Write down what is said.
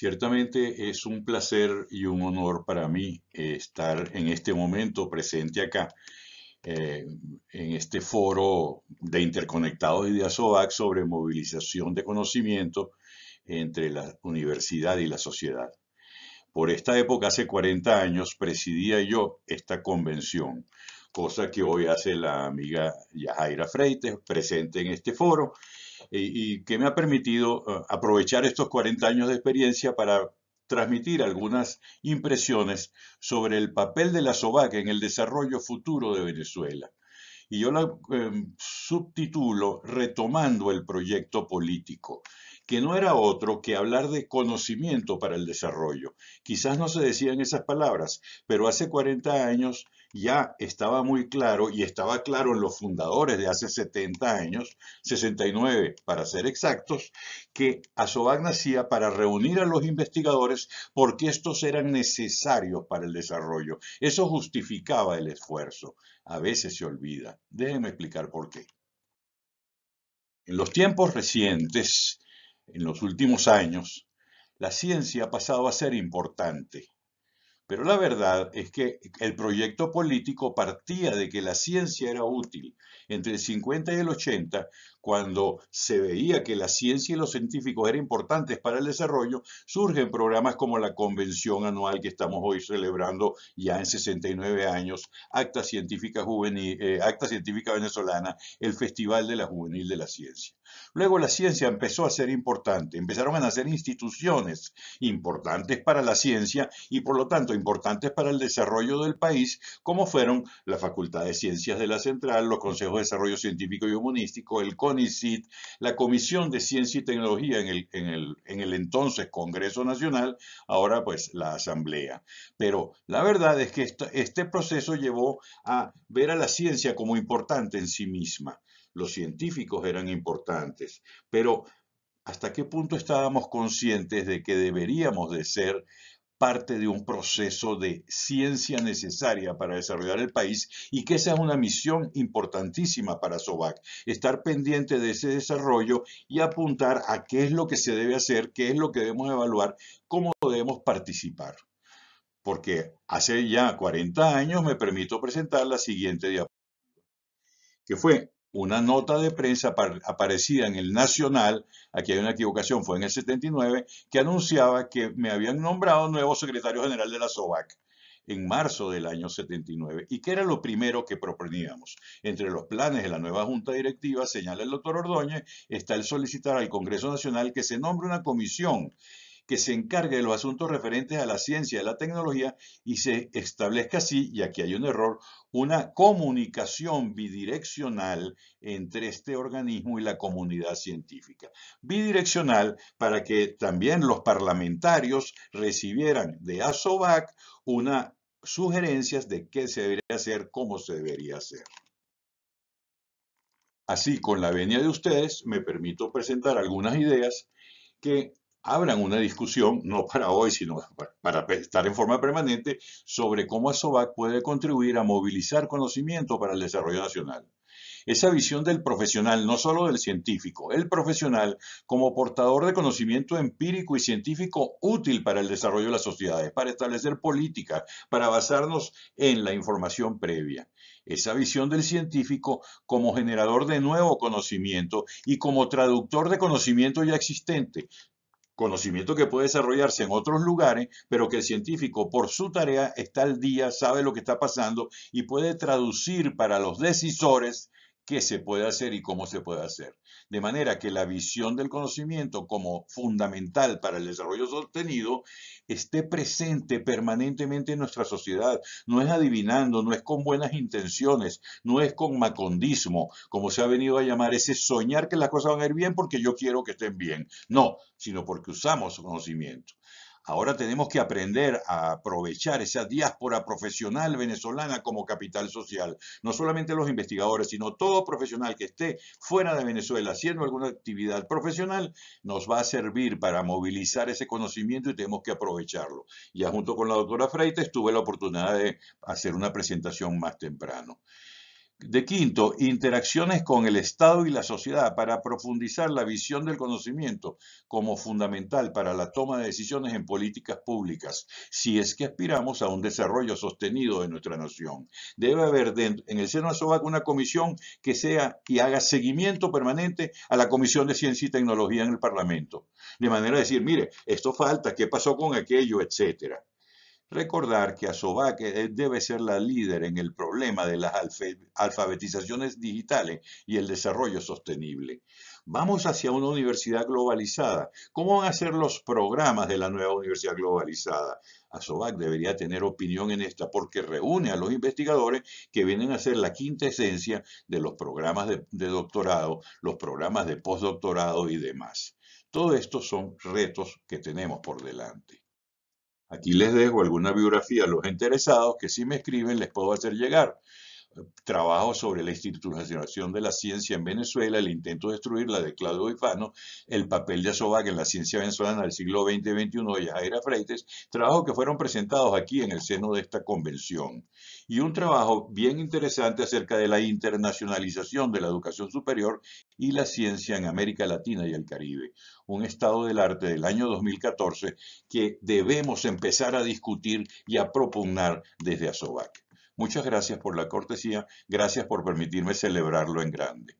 Ciertamente es un placer y un honor para mí eh, estar en este momento presente acá, eh, en este foro de interconectados de Asovac sobre movilización de conocimiento entre la universidad y la sociedad. Por esta época, hace 40 años, presidía yo esta convención, cosa que hoy hace la amiga Yajaira Freites, presente en este foro, y que me ha permitido eh, aprovechar estos 40 años de experiencia para transmitir algunas impresiones sobre el papel de la SOVAC en el desarrollo futuro de Venezuela. Y yo la em, subtitulo Retomando el proyecto político, que no era otro que hablar de conocimiento para el desarrollo. Quizás no se decían esas palabras, pero hace 40 años ya estaba muy claro y estaba claro en los fundadores de hace 70 años, 69 para ser exactos, que Asobac nacía para reunir a los investigadores porque estos eran necesarios para el desarrollo. Eso justificaba el esfuerzo. A veces se olvida. Déjenme explicar por qué. En los tiempos recientes, en los últimos años, la ciencia ha pasado a ser importante pero la verdad es que el proyecto político partía de que la ciencia era útil. Entre el 50 y el 80, cuando se veía que la ciencia y los científicos eran importantes para el desarrollo, surgen programas como la convención anual que estamos hoy celebrando ya en 69 años, Acta Científica, Juvenil, eh, Acta Científica Venezolana, el Festival de la Juvenil de la Ciencia. Luego la ciencia empezó a ser importante, empezaron a nacer instituciones importantes para la ciencia y por lo tanto importantes para el desarrollo del país, como fueron la Facultad de Ciencias de la Central, los Consejos de Desarrollo Científico y Humanístico, el CONICIT, la Comisión de Ciencia y Tecnología en el, en el entonces Congreso Nacional, ahora pues la Asamblea. Pero la verdad es que este proceso llevó a ver a la ciencia como importante en sí misma los científicos eran importantes, pero hasta qué punto estábamos conscientes de que deberíamos de ser parte de un proceso de ciencia necesaria para desarrollar el país y que esa es una misión importantísima para SOVAC, estar pendiente de ese desarrollo y apuntar a qué es lo que se debe hacer, qué es lo que debemos evaluar, cómo debemos participar. Porque hace ya 40 años me permito presentar la siguiente diapositiva, que fue una nota de prensa aparecida en el Nacional, aquí hay una equivocación, fue en el 79, que anunciaba que me habían nombrado nuevo secretario general de la SOVAC en marzo del año 79. ¿Y que era lo primero que proponíamos? Entre los planes de la nueva junta directiva, señala el doctor Ordóñez, está el solicitar al Congreso Nacional que se nombre una comisión que se encargue de los asuntos referentes a la ciencia y la tecnología y se establezca así, y aquí hay un error, una comunicación bidireccional entre este organismo y la comunidad científica. Bidireccional para que también los parlamentarios recibieran de ASOVAC unas sugerencias de qué se debería hacer, cómo se debería hacer. Así, con la venia de ustedes, me permito presentar algunas ideas que abran una discusión, no para hoy, sino para estar en forma permanente, sobre cómo ASOVAC puede contribuir a movilizar conocimiento para el desarrollo nacional. Esa visión del profesional, no solo del científico, el profesional como portador de conocimiento empírico y científico útil para el desarrollo de las sociedades, para establecer políticas, para basarnos en la información previa esa visión del científico como generador de nuevo conocimiento y como traductor de conocimiento ya existente, conocimiento que puede desarrollarse en otros lugares, pero que el científico por su tarea está al día, sabe lo que está pasando y puede traducir para los decisores qué se puede hacer y cómo se puede hacer. De manera que la visión del conocimiento como fundamental para el desarrollo sostenido esté presente permanentemente en nuestra sociedad. No es adivinando, no es con buenas intenciones, no es con macondismo, como se ha venido a llamar ese soñar que las cosas van a ir bien porque yo quiero que estén bien. No, sino porque usamos conocimiento. Ahora tenemos que aprender a aprovechar esa diáspora profesional venezolana como capital social. No solamente los investigadores, sino todo profesional que esté fuera de Venezuela haciendo alguna actividad profesional nos va a servir para movilizar ese conocimiento y tenemos que aprovecharlo. Ya junto con la doctora Freitas tuve la oportunidad de hacer una presentación más temprano. De quinto, interacciones con el Estado y la sociedad para profundizar la visión del conocimiento como fundamental para la toma de decisiones en políticas públicas, si es que aspiramos a un desarrollo sostenido de nuestra nación. Debe haber en el seno de SOBAC una comisión que sea y haga seguimiento permanente a la Comisión de Ciencia y Tecnología en el Parlamento, de manera de decir, mire, esto falta, qué pasó con aquello, etcétera. Recordar que Asobac eh, debe ser la líder en el problema de las alfabetizaciones digitales y el desarrollo sostenible. Vamos hacia una universidad globalizada. ¿Cómo van a ser los programas de la nueva universidad globalizada? ASOBAC debería tener opinión en esta porque reúne a los investigadores que vienen a ser la quinta esencia de los programas de, de doctorado, los programas de postdoctorado y demás. Todo esto son retos que tenemos por delante. Aquí les dejo alguna biografía a los interesados que si me escriben les puedo hacer llegar trabajo sobre la institucionalización de la ciencia en Venezuela, el intento de destruirla de Claudio Ifano, el papel de Asobac en la ciencia venezolana del siglo XX-XXI de Jaira Freites, trabajos que fueron presentados aquí en el seno de esta convención. Y un trabajo bien interesante acerca de la internacionalización de la educación superior y la ciencia en América Latina y el Caribe. Un estado del arte del año 2014 que debemos empezar a discutir y a propugnar desde Azovac. Muchas gracias por la cortesía, gracias por permitirme celebrarlo en grande.